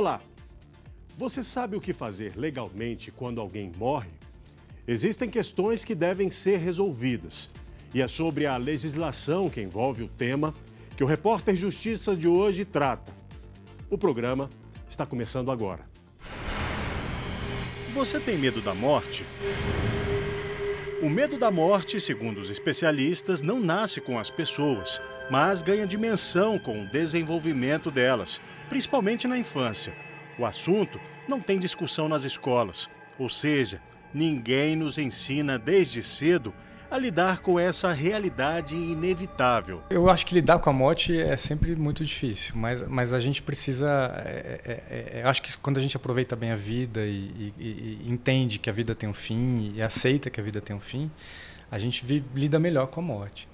Olá! Você sabe o que fazer legalmente quando alguém morre? Existem questões que devem ser resolvidas. E é sobre a legislação que envolve o tema que o repórter Justiça de hoje trata. O programa está começando agora. Você tem medo da morte? O medo da morte, segundo os especialistas, não nasce com as pessoas mas ganha dimensão com o desenvolvimento delas, principalmente na infância. O assunto não tem discussão nas escolas, ou seja, ninguém nos ensina desde cedo a lidar com essa realidade inevitável. Eu acho que lidar com a morte é sempre muito difícil, mas, mas a gente precisa. É, é, é, é acho que quando a gente aproveita bem a vida e, e, e, entende que a vida tem um fim e aceita que a vida tem um fim, a gente lida melhor com a morte.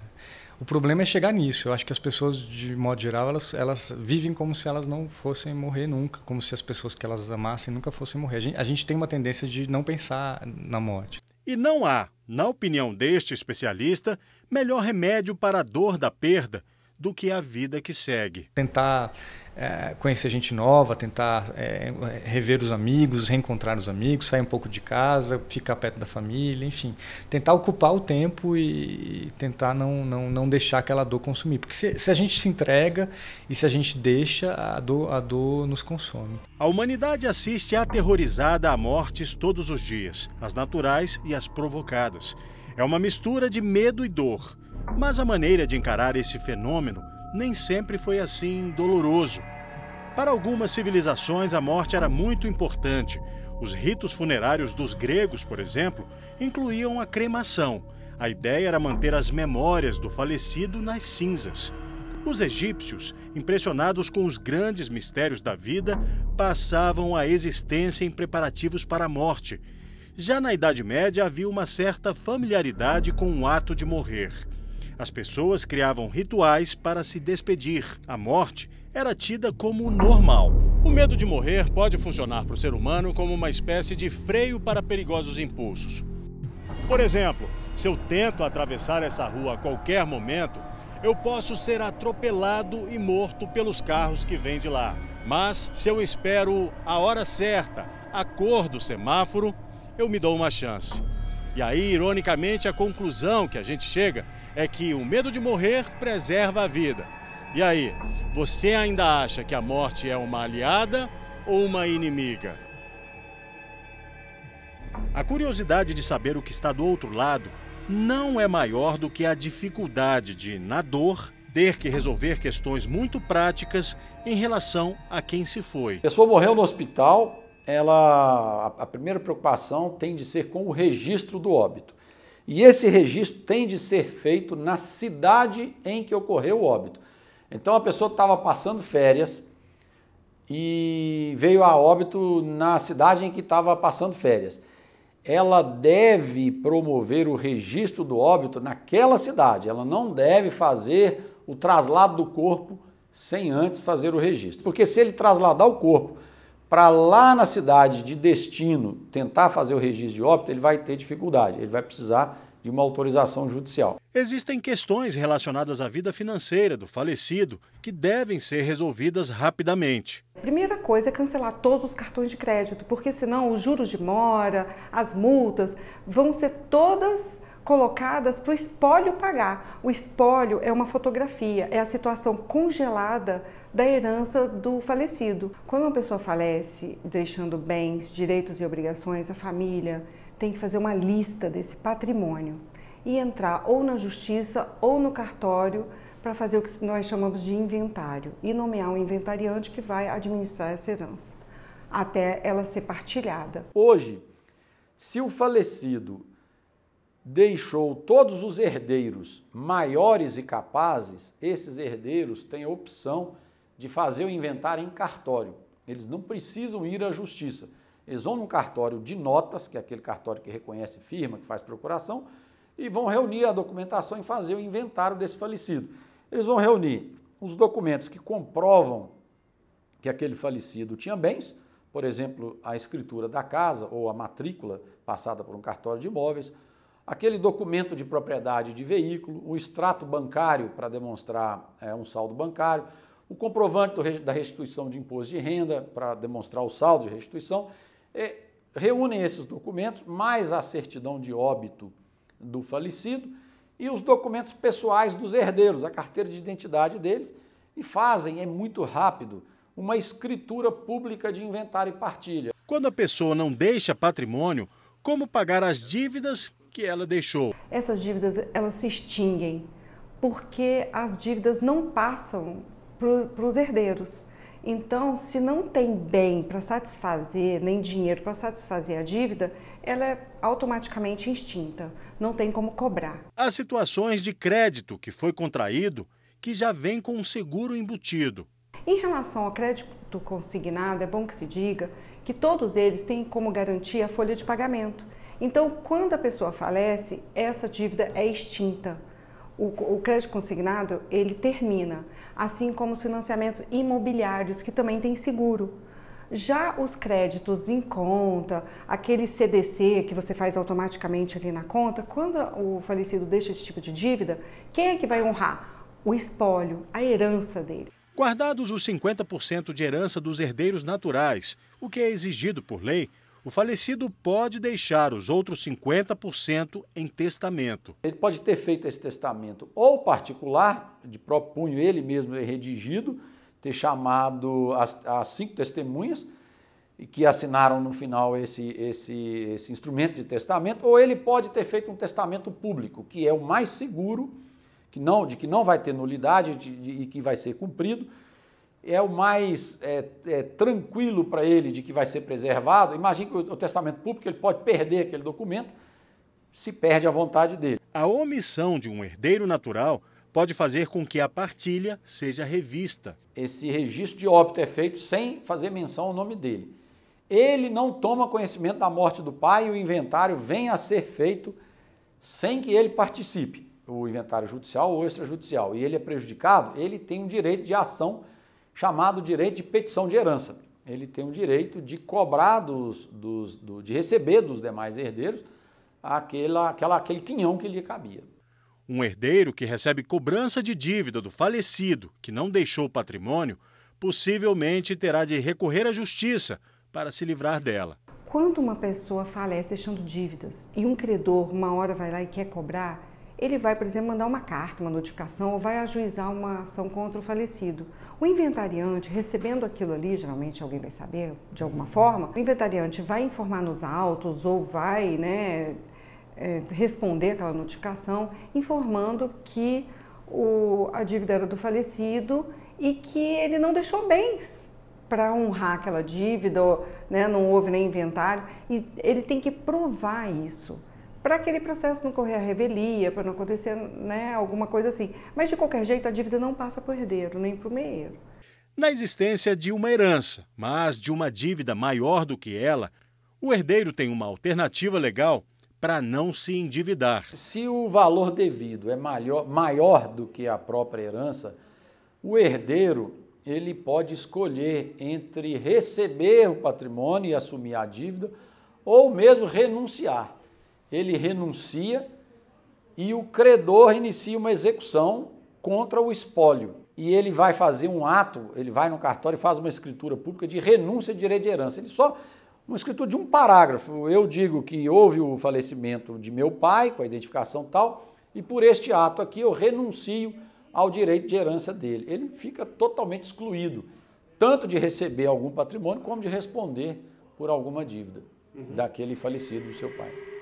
O problema é chegar nisso. Eu acho que as pessoas, de modo geral, elas, elas vivem como se elas não fossem morrer nunca, como se as pessoas que elas amassem nunca fossem morrer. A gente, a gente tem uma tendência de não pensar na morte. E não há, na opinião deste especialista, melhor remédio para a dor da perda do que a vida que segue. Tentar é, conhecer gente nova, tentar é, rever os amigos, reencontrar os amigos, sair um pouco de casa, ficar perto da família, enfim, tentar ocupar o tempo e, tentar não, não, não deixar aquela dor consumir, porque se, se, a gente se entrega e se a gente deixa, a dor, a dor nos consome. A humanidade assiste aterrorizada a mortes todos os dias, as naturais e as provocadas. É uma mistura de medo e dor mas a maneira de encarar esse fenômeno nem sempre foi assim doloroso. Para algumas civilizações, a morte era muito importante. Os ritos funerários dos gregos, por exemplo, incluíam a cremação. A ideia era manter as memórias do falecido nas cinzas. Os egípcios, impressionados com os grandes mistérios da vida, passavam a existência em preparativos para a morte. Já na Idade Média havia uma certa familiaridade com o ato de morrer. As pessoas criavam rituais para se despedir. A morte era tida como normal. O medo de morrer pode funcionar para o ser humano como uma espécie de freio para perigosos impulsos. Por exemplo, se eu tento atravessar essa rua a qualquer momento, eu posso ser atropelado e morto pelos carros que vêm de lá. Mas se eu espero a hora certa, a cor do semáforo, eu me dou uma chance. E aí, ironicamente, a conclusão que a gente chega é que o medo de morrer preserva a vida. E aí, você ainda acha que a morte é uma aliada ou uma inimiga? A curiosidade de saber o que está do outro lado não é maior do que a dificuldade de, na dor, ter que resolver questões muito práticas em relação a quem se foi. A pessoa morreu no hospital, ela, a primeira preocupação tem de ser com o registro do óbito. E esse registro tem de ser feito na cidade em que ocorreu o óbito. Então a pessoa estava passando férias e veio a óbito na cidade em que estava passando férias. Ela deve promover o registro do óbito naquela cidade. Ela não deve fazer o traslado do corpo sem antes fazer o registro. Porque se ele trasladar o corpo para lá na cidade de destino tentar fazer o registro de óbito, ele vai ter dificuldade, ele vai precisar de uma autorização judicial. Existem questões relacionadas à vida financeira do falecido que devem ser resolvidas rapidamente. A primeira coisa é cancelar todos os cartões de crédito, porque senão os juros de mora, as multas vão ser todas colocadas para o espólio pagar. O espólio é uma fotografia, é a situação congelada da herança do falecido. Quando uma pessoa falece, deixando bens, direitos e obrigações, a família tem que fazer uma lista desse patrimônio e entrar ou na justiça ou no cartório para fazer o que nós chamamos de inventário e nomear um inventariante que vai administrar essa herança até ela ser partilhada. Hoje, se o falecido deixou todos os herdeiros maiores e capazes, esses herdeiros têm a opção de fazer o inventário em cartório. Eles não precisam ir à justiça. Eles vão num cartório de notas, que é aquele cartório que reconhece firma, que faz procuração, e vão reunir a documentação e fazer o inventário desse falecido. Eles vão reunir os documentos que comprovam que aquele falecido tinha bens, por exemplo, a escritura da casa ou a matrícula passada por um cartório de imóveis, aquele documento de propriedade de veículo, o extrato bancário para demonstrar é, um saldo bancário, o comprovante da restituição de imposto de renda para demonstrar o saldo de restituição. É, reúnem esses documentos, mais a certidão de óbito do falecido e os documentos pessoais dos herdeiros, a carteira de identidade deles, e fazem, é muito rápido, uma escritura pública de inventário e partilha. Quando a pessoa não deixa patrimônio, como pagar as dívidas que ela deixou. Essas dívidas elas se extinguem porque as dívidas não passam para os herdeiros. Então, se não tem bem para satisfazer, nem dinheiro para satisfazer a dívida, ela é automaticamente extinta, não tem como cobrar. As situações de crédito que foi contraído, que já vem com um seguro embutido. Em relação ao crédito consignado, é bom que se diga que todos eles têm como garantia a folha de pagamento. Então, quando a pessoa falece, essa dívida é extinta. O, o, crédito consignado, ele termina, assim como os financiamentos imobiliários, que também tem seguro. Já os créditos em conta, aquele CDC que você faz automaticamente ali na conta, quando o falecido deixa esse tipo de dívida, quem é que vai honrar? O espólio, a herança dele. Guardados os 50% de herança dos herdeiros naturais, o que é exigido por lei, o falecido pode deixar os outros 50% em testamento. Ele pode ter feito esse testamento ou particular, de propunho ele mesmo é redigido, ter chamado as, as cinco testemunhas que assinaram no final esse, esse, esse instrumento de testamento, ou ele pode ter feito um testamento público, que é o mais seguro, que não, de que não vai ter nulidade e que vai ser cumprido é o mais é, é, tranquilo para ele de que vai ser preservado. Imagine que o, o testamento público ele pode perder aquele documento, se perde a vontade dele. A omissão de um herdeiro natural pode fazer com que a partilha seja revista. Esse registro de óbito é feito sem fazer menção ao nome dele. Ele não toma conhecimento da morte do pai e o inventário vem a ser feito sem que ele participe, o inventário judicial ou extrajudicial, e ele é prejudicado, ele tem um direito de ação chamado direito de petição de herança. Ele tem o direito de cobrar dos, dos do, de receber dos demais herdeiros aquela, aquela, aquele quinhão que lhe cabia. Um herdeiro que recebe cobrança de dívida do falecido que não deixou o patrimônio, possivelmente terá de recorrer à justiça para se livrar dela. Quando uma pessoa falece deixando dívidas e um credor uma hora vai lá e quer cobrar, ele vai, por exemplo, mandar uma carta, uma notificação ou vai ajuizar uma ação contra o falecido. O inventariante, recebendo aquilo ali, geralmente alguém vai saber de alguma forma, o inventariante vai informar nos autos ou vai né, é, responder aquela notificação informando que o, a dívida era do falecido e que ele não deixou bens para honrar aquela dívida, né, não houve nem inventário, e ele tem que provar isso para aquele processo não correr a revelia, para não acontecer né, alguma coisa assim. Mas, de qualquer jeito, a dívida não passa para o herdeiro, nem para o meieiro. Na existência de uma herança, mas de uma dívida maior do que ela, o herdeiro tem uma alternativa legal para não se endividar. Se o valor devido é maior, maior do que a própria herança, o herdeiro ele pode escolher entre receber o patrimônio e assumir a dívida ou mesmo renunciar ele renuncia e o credor inicia uma execução contra o espólio. E ele vai fazer um ato, ele vai no cartório e faz uma escritura pública de renúncia de direito de herança. Ele só uma escritura de um parágrafo. Eu digo que houve o falecimento de meu pai, com a identificação tal, e por este ato aqui eu renuncio ao direito de herança dele. Ele fica totalmente excluído, tanto de receber algum patrimônio, como de responder por alguma dívida uhum. daquele falecido do seu pai.